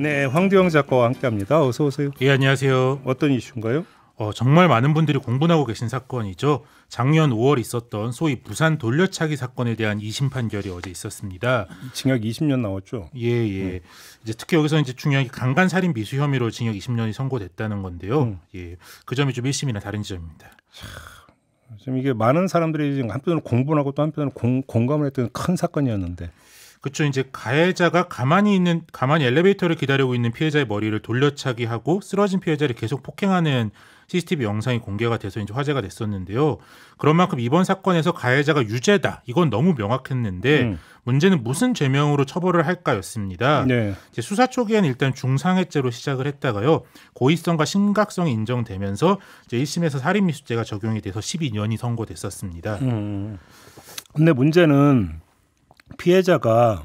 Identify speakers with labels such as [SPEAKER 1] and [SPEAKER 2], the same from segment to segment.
[SPEAKER 1] 네, 황대영 작가와 함께합니다. 어서 오세요.
[SPEAKER 2] 예, 안녕하세요. 어떤 이슈인가요? 어, 정말 많은 분들이 공분하고 계신 사건이죠. 작년 5월 있었던 소위 부산 돌려차기 사건에 대한 2심 판결이 어제 있었습니다. 징역 20년 나왔죠. 예, 예. 음. 이제 특히 여기서 이제 중요한 게 강간 살인 미수 혐의로 징역 20년이 선고됐다는 건데요. 음. 예. 그 점이 좀 1심이나 다른 지점입니다.
[SPEAKER 1] 지금 이게 많은 사람들이 지금 한편으로 공분하고 또 한편으로
[SPEAKER 2] 공감을 했던 큰 사건이었는데 그쵸 이제 가해자가 가만히 있는 가만히 엘리베이터를 기다리고 있는 피해자의 머리를 돌려차기하고 쓰러진 피해자를 계속 폭행하는 CCTV 영상이 공개가 돼서 이제 화제가 됐었는데요. 그런 만큼 이번 사건에서 가해자가 유죄다. 이건 너무 명확했는데 음. 문제는 무슨 죄명으로 처벌을 할까였습니다. 네. 이제 수사 초기에는 일단 중상해죄로 시작을 했다가요. 고의성과 심각성이 인정되면서 이제 1심에서 살인미수죄가 적용이 돼서 12년이 선고됐었습니다.
[SPEAKER 1] 음. 근데 문제는 피해자가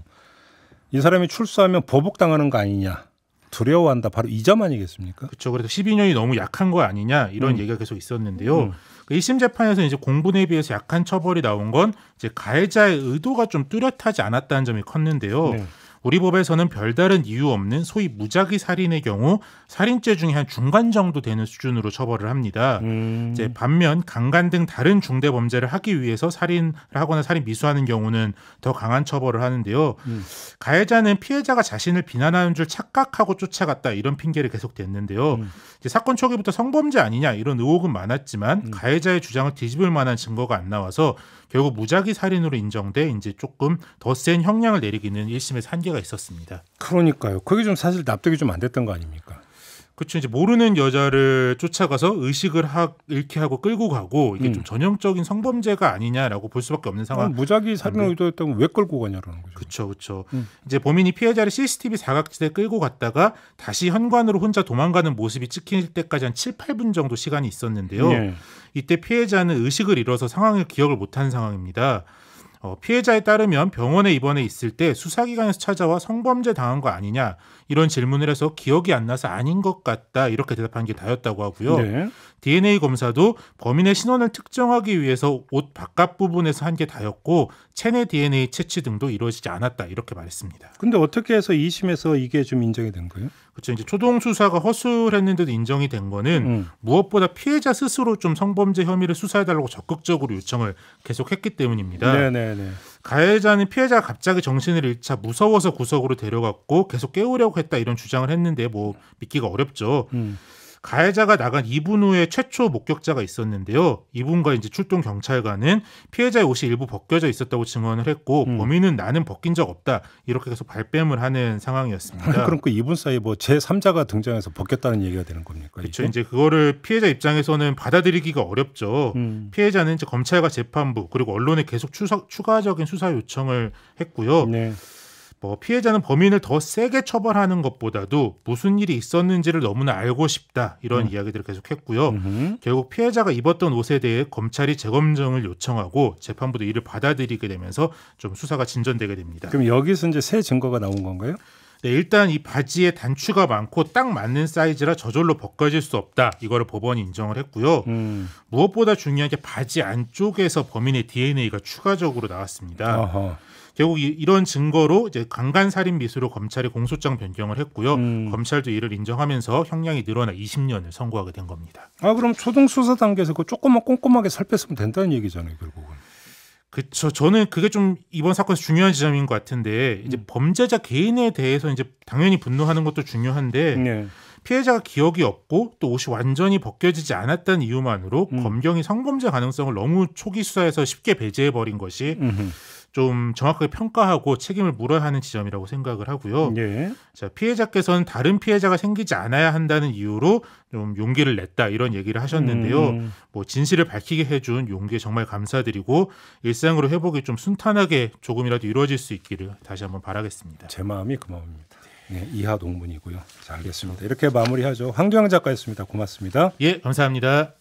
[SPEAKER 1] 이 사람이 출소하면 보복당하는 거 아니냐
[SPEAKER 2] 두려워한다 바로 이 점 아니겠습니까? 그렇죠. 그래서 12년이 너무 약한 거 아니냐 이런 음. 얘기가 계속 있었는데요. 음. 1심 그러니까 재판에서 이제 공분에 비해서 약한 처벌이 나온 건 이제 가해자의 의도가 좀 뚜렷하지 않았다는 점이 컸는데요. 네. 우리 법에서는 별다른 이유 없는 소위 무작위 살인의 경우 살인죄 중에 한 중간 정도 되는 수준으로 처벌을 합니다. 음. 이제 반면 강간 등 다른 중대 범죄를 하기 위해서 살인을 하거나 살인 미수하는 경우는 더 강한 처벌을 하는데요. 음. 가해자는 피해자가 자신을 비난하는 줄 착각하고 쫓아갔다 이런 핑계를 계속 댔는데요. 음. 이제 사건 초기부터 성범죄 아니냐 이런 의혹은 많았지만 음. 가해자의 주장을 뒤집을 만한 증거가 안 나와서 결국 무작위 살인으로 인정돼 이제 조금 더 센 형량을 내리기는 1심에산한계 문제가 있었습니다. 그러니까요. 그게 좀 사실 납득이 좀 안 됐던 거 아닙니까? 그렇죠. 이제 모르는 여자를 쫓아가서 의식을 하, 이렇게 하고 끌고 가고 이게 음. 좀 전형적인 성범죄가 아니냐라고 볼 수밖에 없는 상황. 음, 무작위 살인 의도였다면 왜 끌고 가냐라는 거죠. 그렇죠, 그렇죠. 음. 이제 범인이 피해자를 CCTV 사각지대 끌고 갔다가 다시 현관으로 혼자 도망가는 모습이 찍힐 때까지 한 7, 8분 정도 시간이 있었는데요. 예. 이때 피해자는 의식을 잃어서 상황을 기억을 못한 상황입니다. 어, 피해자에 따르면 병원에 입원해 있을 때 수사기관에서 찾아와 성범죄 당한 거 아니냐 이런 질문을 해서 기억이 안 나서 아닌 것 같다 이렇게 대답한 게 다였다고 하고요. 네. DNA 검사도 범인의 신원을 특정하기 위해서 옷 바깥 부분에서 한 게 다였고 체내 DNA 채취 등도 이루어지지 않았다 이렇게 말했습니다. 근데 어떻게 해서 2심에서 이게 좀 인정이 된 거예요? 그렇죠. 이제 초동 수사가 허술했는데도 인정이 된 거는 음. 무엇보다 피해자 스스로 좀 성범죄 혐의를 수사해달라고 적극적으로 요청을 계속했기 때문입니다. 네네네. 가해자는 피해자 가 갑자기 정신을 잃자 무서워서 구석으로 데려갔고 계속 깨우려고 했다 이런 주장을 했는데 뭐 믿기가 어렵죠. 음. 가해자가 나간 2분 후에 최초 목격자가 있었는데요. 이분과 이제 출동 경찰관은 피해자의 옷이 일부 벗겨져 있었다고 증언을 했고 음. 범인은 나는 벗긴 적 없다 이렇게 계속 발뺌을 하는 아, 상황이었습니다. 그럼 그 2분
[SPEAKER 1] 사이 뭐제 3자가 등장해서 벗겼다는 얘기가 되는 겁니까? 그렇죠. 이제
[SPEAKER 2] 그거를 피해자 입장에서는 받아들이기가 어렵죠. 음. 피해자는 이제 검찰과 재판부 그리고 언론에 계속 추석, 추가적인 수사 요청을 했고요. 네. 뭐 피해자는 범인을 더 세게 처벌하는 것보다도 무슨 일이 있었는지를 너무나 알고 싶다 이런 음. 이야기들을 계속했고요. 음흠. 결국 피해자가 입었던 옷에 대해 검찰이 재검정을 요청하고 재판부도 이를 받아들이게 되면서 좀 수사가 진전되게 됩니다. 그럼 여기서 이제 새 증거가 나온 건가요? 네, 일단 이 바지에 단추가 많고 딱 맞는 사이즈라 저절로 벗겨질 수 없다. 이거를 법원이 인정을 했고요. 음. 무엇보다 중요한 게 바지 안쪽에서 범인의 DNA가 추가적으로 나왔습니다. 어허. 결국 이, 런 증거로 이제 강간 살인 미수로 검찰이 공소장 변경을 했고요. 음. 검찰도 이를 인정하면서 형량이 늘어나 20년을 선고하게 된 겁니다. 아 그럼 초등 수사
[SPEAKER 1] 단계에서 그 조금만 꼼꼼하게 살폈으면 된다는 얘기잖아요, 결국은.
[SPEAKER 2] 그쵸. 저는 그게 좀 이번 사건에서 중요한 지점인 것 같은데 이제 음. 범죄자 개인에 대해서 이제 당연히 분노하는 것도 중요한데 네. 피해자가 기억이 없고 또 옷이 완전히 벗겨지지 않았다는 이유만으로 음. 검경이 성범죄 가능성을 너무 초기 수사에서 쉽게 배제해 버린 것이 음흠. 좀 정확하게 평가하고 책임을 물어야 하는 지점이라고 생각을 하고요. 예. 자, 피해자께서는 다른 피해자가 생기지 않아야 한다는 이유로 좀 용기를 냈다 이런 얘기를 하셨는데요. 음. 뭐 진실을 밝히게 해준 용기에 정말 감사드리고 일상으로 회복이 좀 순탄하게 조금이라도 이루어질 수 있기를 다시 한번 바라겠습니다. 제 마음이 그마음니다 네, 이하 동문이고요. 자, 알겠습니다.
[SPEAKER 1] 이렇게 마무리하죠. 황도영 작가였습니다. 고맙습니다. 예, 감사합니다.